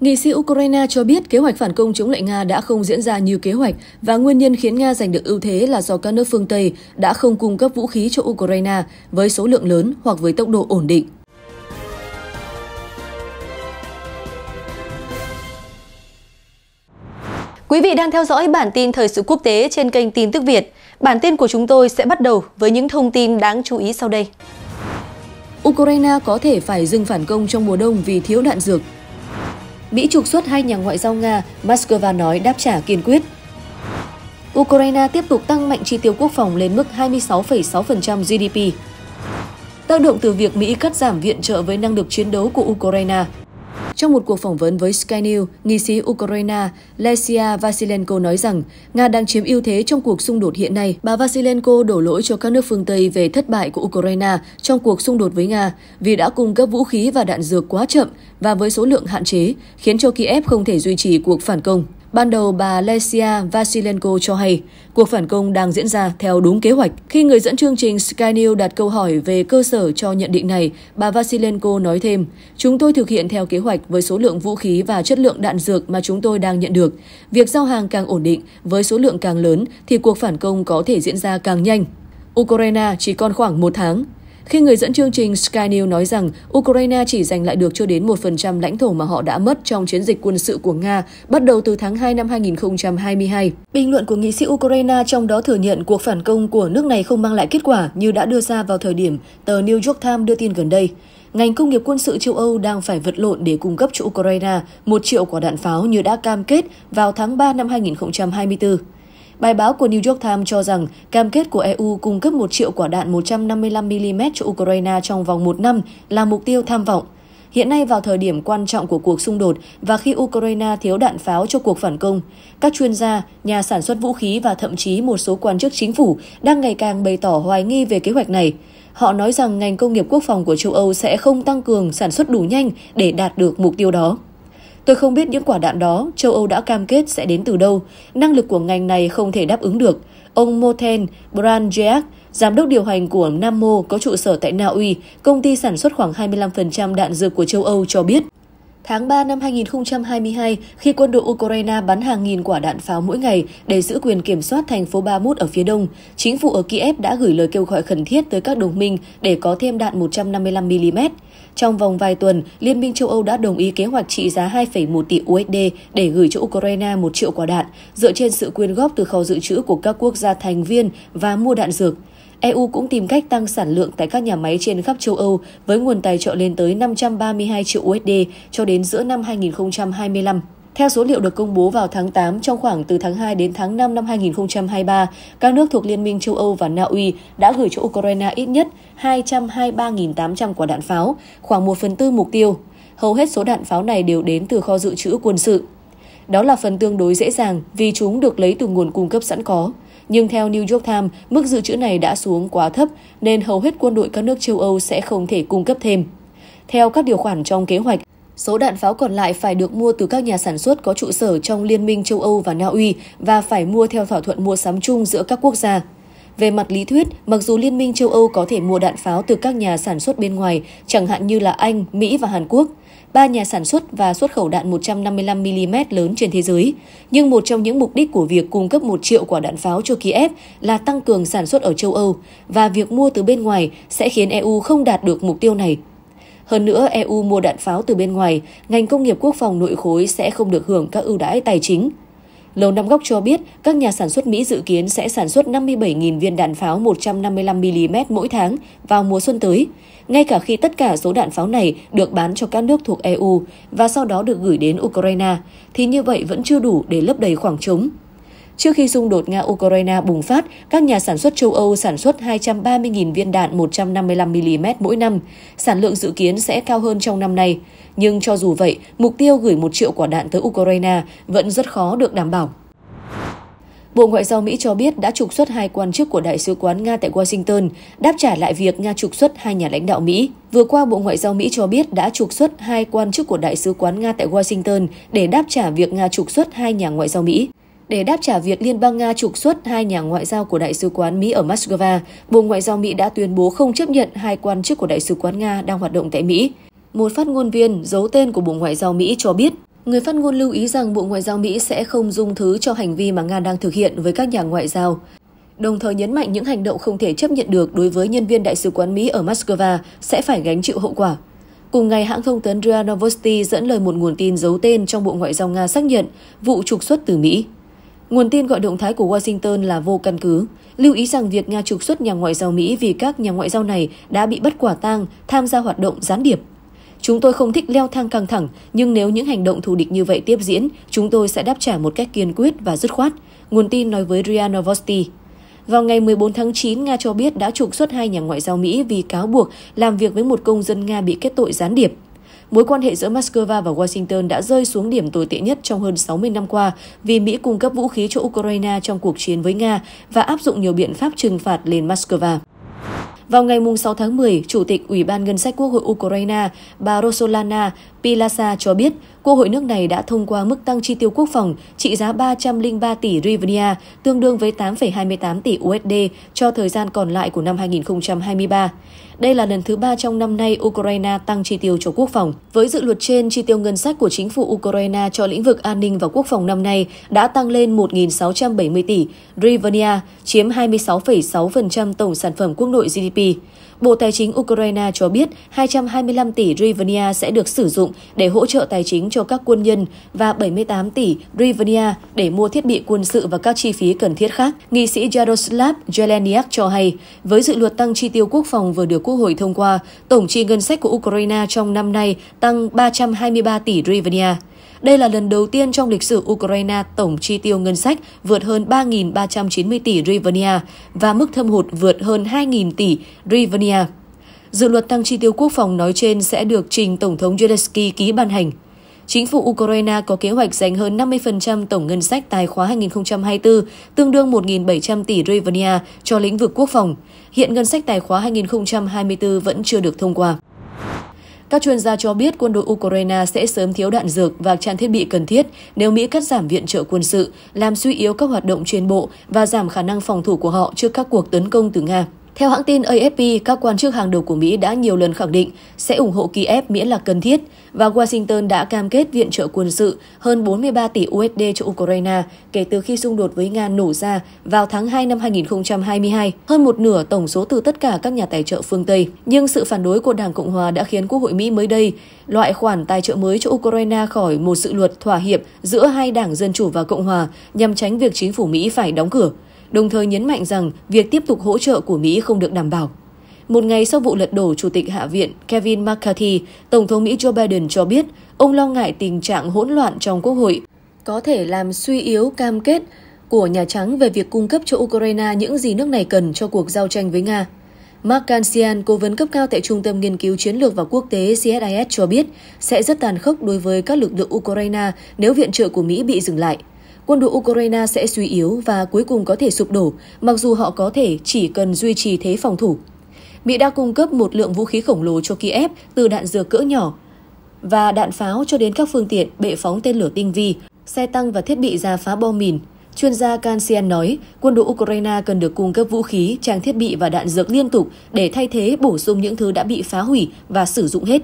Nghị sĩ Ukraine cho biết kế hoạch phản công chống lại Nga đã không diễn ra như kế hoạch và nguyên nhân khiến Nga giành được ưu thế là do các nước phương Tây đã không cung cấp vũ khí cho Ukraine với số lượng lớn hoặc với tốc độ ổn định. Quý vị đang theo dõi bản tin thời sự quốc tế trên kênh Tin tức Việt. Bản tin của chúng tôi sẽ bắt đầu với những thông tin đáng chú ý sau đây. Ukraine có thể phải dừng phản công trong mùa đông vì thiếu đạn dược Mỹ trục xuất hai nhà ngoại giao Nga, Moscow nói đáp trả kiên quyết. Ukraine tiếp tục tăng mạnh chi tiêu quốc phòng lên mức 26,6% GDP. Tác động từ việc Mỹ cắt giảm viện trợ với năng lực chiến đấu của Ukraine trong một cuộc phỏng vấn với Sky News, nghị sĩ Ukraine Lesia Vasilenko nói rằng Nga đang chiếm ưu thế trong cuộc xung đột hiện nay. Bà Vasilenko đổ lỗi cho các nước phương Tây về thất bại của Ukraine trong cuộc xung đột với Nga vì đã cung cấp vũ khí và đạn dược quá chậm và với số lượng hạn chế, khiến cho Kiev không thể duy trì cuộc phản công. Ban đầu bà Lesia Vasilenko cho hay cuộc phản công đang diễn ra theo đúng kế hoạch. Khi người dẫn chương trình Sky News đặt câu hỏi về cơ sở cho nhận định này, bà Vasilenko nói thêm, chúng tôi thực hiện theo kế hoạch với số lượng vũ khí và chất lượng đạn dược mà chúng tôi đang nhận được. Việc giao hàng càng ổn định, với số lượng càng lớn thì cuộc phản công có thể diễn ra càng nhanh. Ukraine chỉ còn khoảng một tháng, khi người dẫn chương trình Sky News nói rằng Ukraine chỉ giành lại được cho đến 1% lãnh thổ mà họ đã mất trong chiến dịch quân sự của Nga bắt đầu từ tháng 2 năm 2022. Bình luận của nghị sĩ Ukraine trong đó thừa nhận cuộc phản công của nước này không mang lại kết quả như đã đưa ra vào thời điểm tờ New York Times đưa tin gần đây. Ngành công nghiệp quân sự châu Âu đang phải vật lộn để cung cấp cho Ukraine một triệu quả đạn pháo như đã cam kết vào tháng 3 năm 2024. Bài báo của New York Times cho rằng cam kết của EU cung cấp 1 triệu quả đạn 155mm cho Ukraine trong vòng một năm là mục tiêu tham vọng. Hiện nay vào thời điểm quan trọng của cuộc xung đột và khi Ukraine thiếu đạn pháo cho cuộc phản công, các chuyên gia, nhà sản xuất vũ khí và thậm chí một số quan chức chính phủ đang ngày càng bày tỏ hoài nghi về kế hoạch này. Họ nói rằng ngành công nghiệp quốc phòng của châu Âu sẽ không tăng cường sản xuất đủ nhanh để đạt được mục tiêu đó. Tôi không biết những quả đạn đó châu Âu đã cam kết sẽ đến từ đâu. Năng lực của ngành này không thể đáp ứng được. Ông Moten Brandjak, giám đốc điều hành của Nammo có trụ sở tại Na Uy, công ty sản xuất khoảng 25% đạn dược của châu Âu cho biết. Tháng 3 năm 2022, khi quân đội Ukraine bắn hàng nghìn quả đạn pháo mỗi ngày để giữ quyền kiểm soát thành phố Bakhmut ở phía đông, chính phủ ở Kiev đã gửi lời kêu gọi khẩn thiết tới các đồng minh để có thêm đạn 155mm. Trong vòng vài tuần, Liên minh châu Âu đã đồng ý kế hoạch trị giá 2,1 tỷ USD để gửi cho Ukraine một triệu quả đạn, dựa trên sự quyên góp từ kho dự trữ của các quốc gia thành viên và mua đạn dược. EU cũng tìm cách tăng sản lượng tại các nhà máy trên khắp châu Âu với nguồn tài trợ lên tới 532 triệu USD cho đến giữa năm 2025. Theo số liệu được công bố vào tháng 8, trong khoảng từ tháng 2 đến tháng 5 năm 2023, các nước thuộc Liên minh châu Âu và Na Uy đã gửi cho Ukraine ít nhất 223.800 quả đạn pháo, khoảng 1 phần tư mục tiêu. Hầu hết số đạn pháo này đều đến từ kho dự trữ quân sự. Đó là phần tương đối dễ dàng vì chúng được lấy từ nguồn cung cấp sẵn có. Nhưng theo New York Times, mức dự trữ này đã xuống quá thấp nên hầu hết quân đội các nước châu Âu sẽ không thể cung cấp thêm. Theo các điều khoản trong kế hoạch, Số đạn pháo còn lại phải được mua từ các nhà sản xuất có trụ sở trong Liên minh châu Âu và Na Uy và phải mua theo thỏa thuận mua sắm chung giữa các quốc gia. Về mặt lý thuyết, mặc dù Liên minh châu Âu có thể mua đạn pháo từ các nhà sản xuất bên ngoài, chẳng hạn như là Anh, Mỹ và Hàn Quốc, ba nhà sản xuất và xuất khẩu đạn 155mm lớn trên thế giới. Nhưng một trong những mục đích của việc cung cấp 1 triệu quả đạn pháo cho Kiev là tăng cường sản xuất ở châu Âu, và việc mua từ bên ngoài sẽ khiến EU không đạt được mục tiêu này. Hơn nữa, EU mua đạn pháo từ bên ngoài, ngành công nghiệp quốc phòng nội khối sẽ không được hưởng các ưu đãi tài chính. Lầu Năm Góc cho biết, các nhà sản xuất Mỹ dự kiến sẽ sản xuất 57.000 viên đạn pháo 155mm mỗi tháng vào mùa xuân tới, ngay cả khi tất cả số đạn pháo này được bán cho các nước thuộc EU và sau đó được gửi đến Ukraine, thì như vậy vẫn chưa đủ để lấp đầy khoảng trống. Trước khi xung đột Nga-Ukraine bùng phát, các nhà sản xuất châu Âu sản xuất 230.000 viên đạn 155mm mỗi năm. Sản lượng dự kiến sẽ cao hơn trong năm nay. Nhưng cho dù vậy, mục tiêu gửi một triệu quả đạn tới Ukraine vẫn rất khó được đảm bảo. Bộ Ngoại giao Mỹ cho biết đã trục xuất hai quan chức của Đại sứ quán Nga tại Washington, đáp trả lại việc Nga trục xuất hai nhà lãnh đạo Mỹ. Vừa qua, Bộ Ngoại giao Mỹ cho biết đã trục xuất hai quan chức của Đại sứ quán Nga tại Washington để đáp trả việc Nga trục xuất hai nhà ngoại giao Mỹ. Để đáp trả việc Liên bang Nga trục xuất hai nhà ngoại giao của Đại sứ quán Mỹ ở Moscow, Bộ Ngoại giao Mỹ đã tuyên bố không chấp nhận hai quan chức của Đại sứ quán Nga đang hoạt động tại Mỹ. Một phát ngôn viên giấu tên của Bộ Ngoại giao Mỹ cho biết, người phát ngôn lưu ý rằng Bộ Ngoại giao Mỹ sẽ không dung thứ cho hành vi mà Nga đang thực hiện với các nhà ngoại giao đồng thời nhấn mạnh những hành động không thể chấp nhận được đối với nhân viên đại sứ quán Mỹ ở Moscow sẽ phải gánh chịu hậu quả. Cùng ngày, hãng thông tấn RIA Novosti dẫn lời một nguồn tin giấu tên trong Bộ Ngoại giao Nga xác nhận vụ trục xuất từ Mỹ. Nguồn tin gọi động thái của Washington là vô căn cứ. Lưu ý rằng việc Nga trục xuất nhà ngoại giao Mỹ vì các nhà ngoại giao này đã bị bắt quả tang tham gia hoạt động gián điệp. Chúng tôi không thích leo thang căng thẳng, nhưng nếu những hành động thù địch như vậy tiếp diễn, chúng tôi sẽ đáp trả một cách kiên quyết và dứt khoát, nguồn tin nói với RIA Novosti. Vào ngày 14 tháng 9, Nga cho biết đã trục xuất hai nhà ngoại giao Mỹ vì cáo buộc làm việc với một công dân Nga bị kết tội gián điệp mối quan hệ giữa Moscow và Washington đã rơi xuống điểm tồi tệ nhất trong hơn 60 năm qua vì Mỹ cung cấp vũ khí cho Ukraine trong cuộc chiến với Nga và áp dụng nhiều biện pháp trừng phạt lên Moscow. Vào ngày 6 tháng 10, Chủ tịch Ủy ban Ngân sách Quốc hội Ukraine, bà Rosolana Pilasa cho biết Quốc hội nước này đã thông qua mức tăng chi tiêu quốc phòng trị giá 303 tỷ Rivnia, tương đương với 8,28 tỷ USD cho thời gian còn lại của năm 2023. Đây là lần thứ ba trong năm nay Ukraine tăng chi tiêu cho quốc phòng. Với dự luật trên, chi tiêu ngân sách của chính phủ Ukraine cho lĩnh vực an ninh và quốc phòng năm nay đã tăng lên 1.670 tỷ Rivnia, chiếm 26,6% tổng sản phẩm quốc nội GDP. Bộ Tài chính Ukraine cho biết 225 tỷ Rivnia sẽ được sử dụng để hỗ trợ tài chính cho các quân nhân và 78 tỷ Rivnia để mua thiết bị quân sự và các chi phí cần thiết khác. Nghị sĩ Jaroslav Jeleniak cho hay, với dự luật tăng chi tiêu quốc phòng vừa được Quốc hội thông qua, tổng chi ngân sách của Ukraine trong năm nay tăng 323 tỷ Rivnia. Đây là lần đầu tiên trong lịch sử Ukraine tổng chi tiêu ngân sách vượt hơn 3.390 tỷ hryvnia và mức thâm hụt vượt hơn 2.000 tỷ hryvnia. Dự luật tăng chi tiêu quốc phòng nói trên sẽ được trình Tổng thống Zelensky ký ban hành. Chính phủ Ukraine có kế hoạch dành hơn 50% tổng ngân sách tài khóa 2024, tương đương 1.700 tỷ hryvnia cho lĩnh vực quốc phòng. Hiện ngân sách tài khóa 2024 vẫn chưa được thông qua. Các chuyên gia cho biết quân đội Ukraine sẽ sớm thiếu đạn dược và trang thiết bị cần thiết nếu Mỹ cắt giảm viện trợ quân sự, làm suy yếu các hoạt động trên bộ và giảm khả năng phòng thủ của họ trước các cuộc tấn công từ Nga. Theo hãng tin AFP, các quan chức hàng đầu của Mỹ đã nhiều lần khẳng định sẽ ủng hộ Kiev miễn là cần thiết và Washington đã cam kết viện trợ quân sự hơn 43 tỷ USD cho Ukraine kể từ khi xung đột với Nga nổ ra vào tháng 2 năm 2022, hơn một nửa tổng số từ tất cả các nhà tài trợ phương Tây. Nhưng sự phản đối của Đảng Cộng Hòa đã khiến Quốc hội Mỹ mới đây loại khoản tài trợ mới cho Ukraine khỏi một sự luật thỏa hiệp giữa hai đảng Dân Chủ và Cộng Hòa nhằm tránh việc chính phủ Mỹ phải đóng cửa đồng thời nhấn mạnh rằng việc tiếp tục hỗ trợ của Mỹ không được đảm bảo. Một ngày sau vụ lật đổ Chủ tịch Hạ viện Kevin McCarthy, Tổng thống Mỹ Joe Biden cho biết ông lo ngại tình trạng hỗn loạn trong Quốc hội có thể làm suy yếu cam kết của Nhà Trắng về việc cung cấp cho Ukraine những gì nước này cần cho cuộc giao tranh với Nga. Mark Kansian, cố vấn cấp cao tại Trung tâm Nghiên cứu Chiến lược và Quốc tế CSIS cho biết sẽ rất tàn khốc đối với các lực lượng Ukraine nếu viện trợ của Mỹ bị dừng lại quân đội Ukraine sẽ suy yếu và cuối cùng có thể sụp đổ, mặc dù họ có thể chỉ cần duy trì thế phòng thủ. Mỹ đã cung cấp một lượng vũ khí khổng lồ cho Kiev từ đạn dược cỡ nhỏ và đạn pháo cho đến các phương tiện bệ phóng tên lửa tinh vi, xe tăng và thiết bị ra phá bom mìn. Chuyên gia Kansian nói, quân đội Ukraine cần được cung cấp vũ khí, trang thiết bị và đạn dược liên tục để thay thế bổ sung những thứ đã bị phá hủy và sử dụng hết.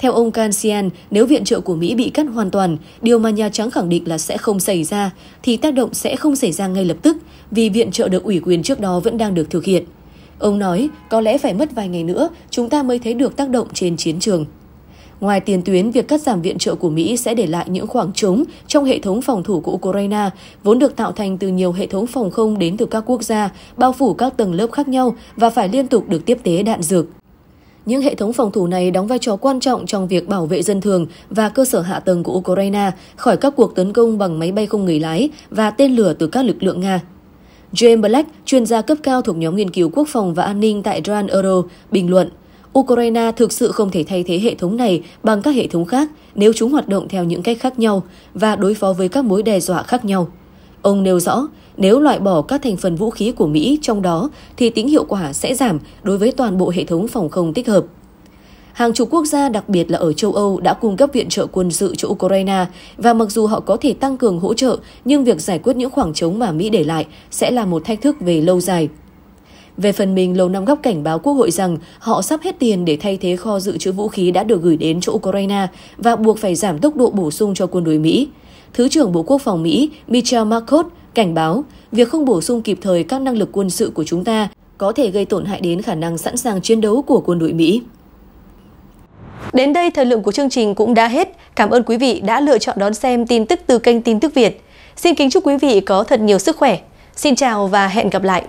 Theo ông Kansian, nếu viện trợ của Mỹ bị cắt hoàn toàn, điều mà Nhà Trắng khẳng định là sẽ không xảy ra, thì tác động sẽ không xảy ra ngay lập tức vì viện trợ được ủy quyền trước đó vẫn đang được thực hiện. Ông nói, có lẽ phải mất vài ngày nữa, chúng ta mới thấy được tác động trên chiến trường. Ngoài tiền tuyến, việc cắt giảm viện trợ của Mỹ sẽ để lại những khoảng trống trong hệ thống phòng thủ của Ukraine, vốn được tạo thành từ nhiều hệ thống phòng không đến từ các quốc gia, bao phủ các tầng lớp khác nhau và phải liên tục được tiếp tế đạn dược. Những hệ thống phòng thủ này đóng vai trò quan trọng trong việc bảo vệ dân thường và cơ sở hạ tầng của Ukraine khỏi các cuộc tấn công bằng máy bay không người lái và tên lửa từ các lực lượng Nga. James Black, chuyên gia cấp cao thuộc nhóm nghiên cứu quốc phòng và an ninh tại Dran Euro, bình luận Ukraine thực sự không thể thay thế hệ thống này bằng các hệ thống khác nếu chúng hoạt động theo những cách khác nhau và đối phó với các mối đe dọa khác nhau. Ông nêu rõ, nếu loại bỏ các thành phần vũ khí của Mỹ trong đó thì tính hiệu quả sẽ giảm đối với toàn bộ hệ thống phòng không tích hợp. Hàng chục quốc gia, đặc biệt là ở châu Âu, đã cung cấp viện trợ quân sự cho Ukraine và mặc dù họ có thể tăng cường hỗ trợ, nhưng việc giải quyết những khoảng trống mà Mỹ để lại sẽ là một thách thức về lâu dài. Về phần mình, Lầu Năm Góc cảnh báo Quốc hội rằng họ sắp hết tiền để thay thế kho dự trữ vũ khí đã được gửi đến cho Ukraine và buộc phải giảm tốc độ bổ sung cho quân đội Mỹ. Thứ trưởng Bộ Quốc phòng Mỹ Michael Markot cảnh báo việc không bổ sung kịp thời các năng lực quân sự của chúng ta có thể gây tổn hại đến khả năng sẵn sàng chiến đấu của quân đội Mỹ. Đến đây thời lượng của chương trình cũng đã hết. Cảm ơn quý vị đã lựa chọn đón xem tin tức từ kênh Tin tức Việt. Xin kính chúc quý vị có thật nhiều sức khỏe. Xin chào và hẹn gặp lại.